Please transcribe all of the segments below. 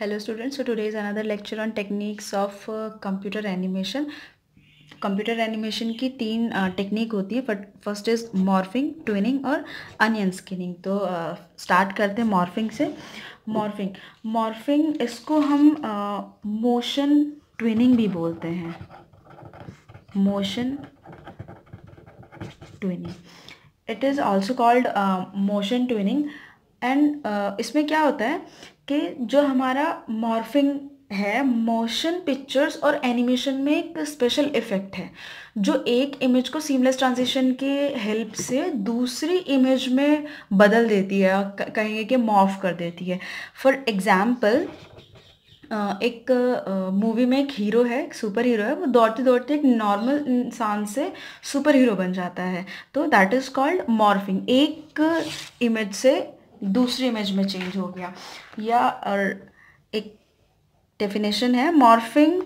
Hello students so today is another lecture on techniques of computer animation computer animation की तीन technique uh, होती है but first is morphing tweening और onion skinning तो start uh, करते हैं morphing से मॉर्फिंग मॉर्फिंग इसको हम मोशन uh, ट्विनिंग भी बोलते हैं motion tweening it is also called motion tweening and इसमें क्या होता है कि जो हमारा मॉर्फिंग है मोशन पिक्चर्स और एनिमेशन में एक स्पेशल इफेक्ट है जो एक इमेज को सीमलेस ट्रांजिशन के हेल्प से दूसरी इमेज में बदल देती है कहेंगे कि मॉर्फ कर देती है फॉर एग्ज़ाम्पल एक मूवी में एक हीरो है एक सुपर हीरो है वो दौड़ते दौड़ते एक नॉर्मल इंसान से सुपर हीरो बन जाता है तो दैट इज़ कॉल्ड मॉर्फिंग एक इमेज से दूसरी इमेज में चेंज हो गया या और एक डेफिनेशन है morphing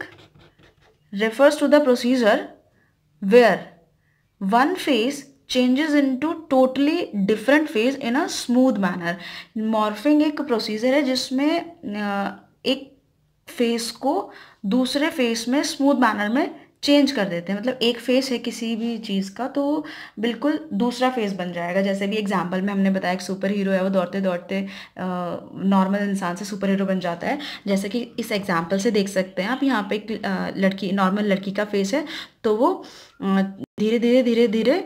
refers to the procedure where one face changes to totally different phase in a smooth manner morphing एक प्रोसीजर है जिसमें एक फेस को दूसरे फेस में स्मूद मैनर में चेंज कर देते हैं मतलब एक फेस है किसी भी चीज़ का तो बिल्कुल दूसरा फेस बन जाएगा जैसे भी एग्जाम्पल में हमने बताया एक सुपर हीरो है वो दौड़ते दौड़ते नॉर्मल इंसान से सुपर हीरो बन जाता है जैसे कि इस एग्जाम्पल से देख सकते हैं आप यहाँ पे एक लड़की नॉर्मल लड़की का फेस है तो वो धीरे धीरे धीरे धीरे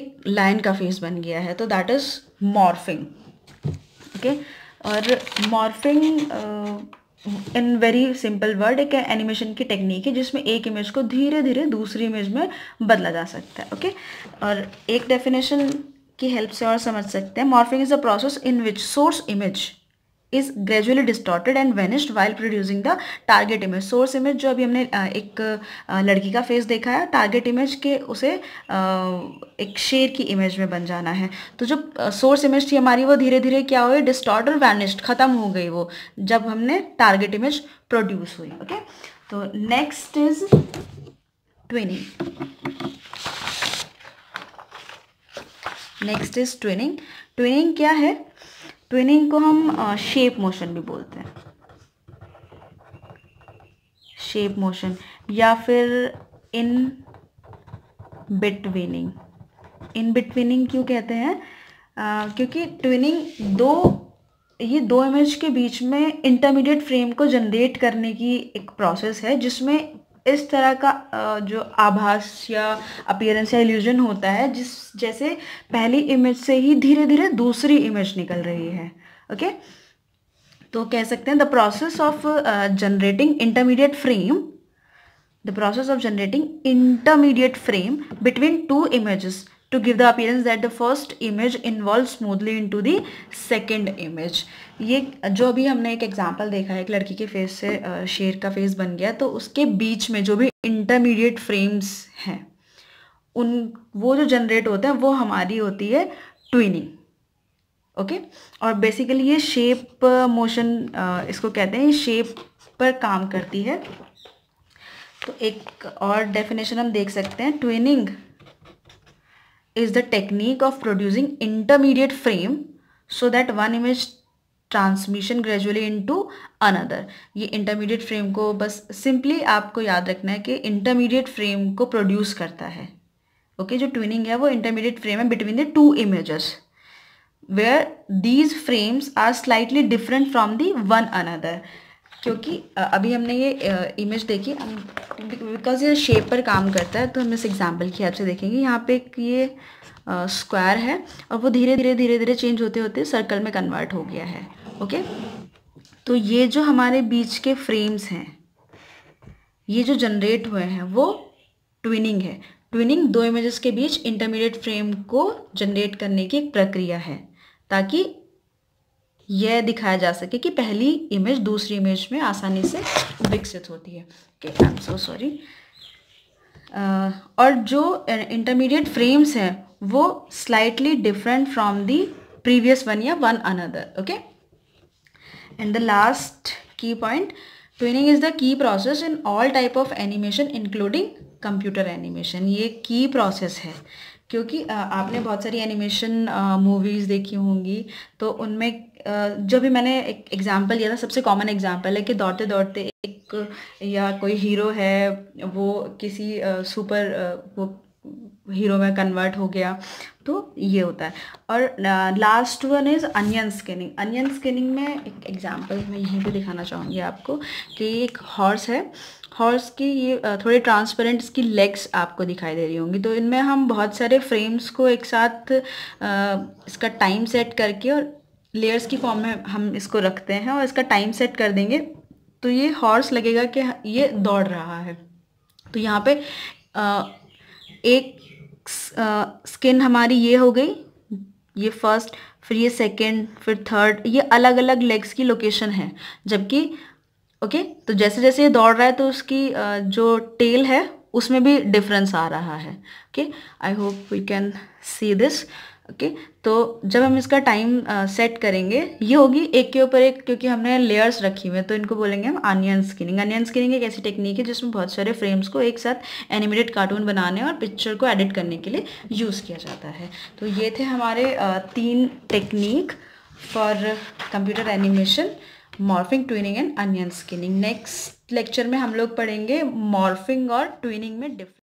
एक लाइन का फेस बन गया है तो दैट इज़ मॉर्फिंग ओके और morphing in very simple word एक एनिमेशन की टेक्निक है जिसमें एक इमेज को धीरे धीरे दूसरी इमेज में बदला जा सकता है ओके okay? और एक डेफिनेशन की हेल्प से और समझ सकते हैं morphing is a process in which source image is gradually distorted and vanished while producing the target image source image जो अभी हमने एक लड़की का फेस देखा है टारगेट इमेज के उसे एक शेर की इमेज में बन जाना है तो जो सोर्स इमेज थी हमारी वो धीरे धीरे क्या हुई डिस्टॉर्ट और वैनिस्ड ख़त्म हो गई वो जब हमने टारगेट इमेज प्रोड्यूस हुई ओके तो next is tweening next is tweening tweening क्या है ट्विनिंग तो को हम शेप मोशन भी बोलते हैं शेप मोशन या फिर इन बिटवीनिंग इन बिटवीनिंग क्यों कहते हैं क्योंकि ट्विनिंग दो ये दो इमेज के बीच में इंटरमीडिएट फ्रेम को जनरेट करने की एक प्रोसेस है जिसमें इस तरह का जो आभास या अपियरेंस या इल्यूजन होता है जिस जैसे पहली इमेज से ही धीरे धीरे दूसरी इमेज निकल रही है ओके तो कह सकते हैं the process of generating intermediate frame the process of generating intermediate frame between two images to give the appearance that the first image involves smoothly into the second image ये जो अभी हमने एक एग्जाम्पल देखा है एक लड़की के फेस से शेर का फेस बन गया तो उसके बीच में जो भी इंटरमीडिएट फ्रेम्स हैं उन वो जो जनरेट होते हैं वो हमारी होती है ट्विनिंग ओके okay? और बेसिकली ये शेप मोशन इसको कहते हैं शेप पर काम करती है तो एक और डेफिनेशन हम देख सकते हैं tweening is the technique of producing intermediate frame so that one image transmission gradually into another ये इंटरमीडिएट फ्रेम को बस सिंपली आपको याद रखना है कि इंटरमीडिएट फ्रेम को प्रोड्यूस करता है ओके okay, जो ट्विनिंग है वो इंटरमीडिएट फ्रेम है between the two images where these frames are slightly different from the one another क्योंकि अभी हमने ये इमेज देखी बिकॉज ये शेप पर काम करता है तो हम इस एग्जाम्पल की हेल्प से देखेंगे यहाँ पे एक ये स्क्वायर है और वो धीरे धीरे धीरे धीरे चेंज होते होते सर्कल में कन्वर्ट हो गया है ओके तो ये जो हमारे बीच के फ्रेम्स हैं ये जो जनरेट हुए हैं वो ट्विनिंग है ट्विनिंग दो इमेजेस के बीच इंटरमीडिएट फ्रेम को जनरेट करने की एक प्रक्रिया है ताकि यह दिखाया जा सके कि पहली इमेज दूसरी इमेज में आसानी से विकसित होती है okay I am so sorry और जो इंटरमीडिएट फ्रेम्स हैं वो slightly different from the previous one या one another okay and the last key point tweening is the key process in all type of animation including computer animation ये key process है क्योंकि uh, आपने बहुत सारी animation movies uh, देखी होंगी तो उनमें जो भी मैंने एक एग्ज़ाम्पल लिया था सबसे कॉमन एग्ज़ाम्पल है कि दौड़ते दौड़ते एक या कोई हीरो है वो किसी सुपर वो हीरो में कन्वर्ट हो गया तो ये होता है और last one is onion skinning onion skinning में एक एग्जांपल मैं यहीं पे दिखाना चाहूँगी आपको कि एक हॉर्स है हॉर्स की ये थोड़ी ट्रांसपेरेंट इसकी लेग्स आपको दिखाई दे रही होंगी तो इनमें हम बहुत सारे फ्रेम्स को एक साथ इसका टाइम सेट करके और लेयर्स की फॉर्म में हम इसको रखते हैं और इसका टाइम सेट कर देंगे तो ये हॉर्स लगेगा कि ये दौड़ रहा है तो यहाँ पे आ, एक आ, स्किन हमारी ये हो गई ये फर्स्ट फिर ये सेकेंड फिर थर्ड ये अलग अलग लेग्स की लोकेशन है जबकि ओके तो जैसे जैसे ये दौड़ रहा है तो उसकी आ, जो टेल है उसमें भी डिफरेंस आ रहा है okay I hope we can see this okay तो जब हम इसका टाइम सेट करेंगे ये होगी एक के ऊपर एक क्योंकि हमने लेयर्स रखी हुई है तो इनको बोलेंगे हम अनियन स्किनिंग अनियन स्किनिंग एक ऐसी टेक्निक है जिसमें बहुत सारे फ्रेम्स को एक साथ एनिमेटेड कार्टून बनाने और पिक्चर को एडिट करने के लिए यूज़ किया जाता है तो ये थे हमारे तीन technique for computer animation morphing tweening and onion skinning next lecture में हम लोग पढ़ेंगे मॉर्फिंग और ट्विनिंग में डिफरेंस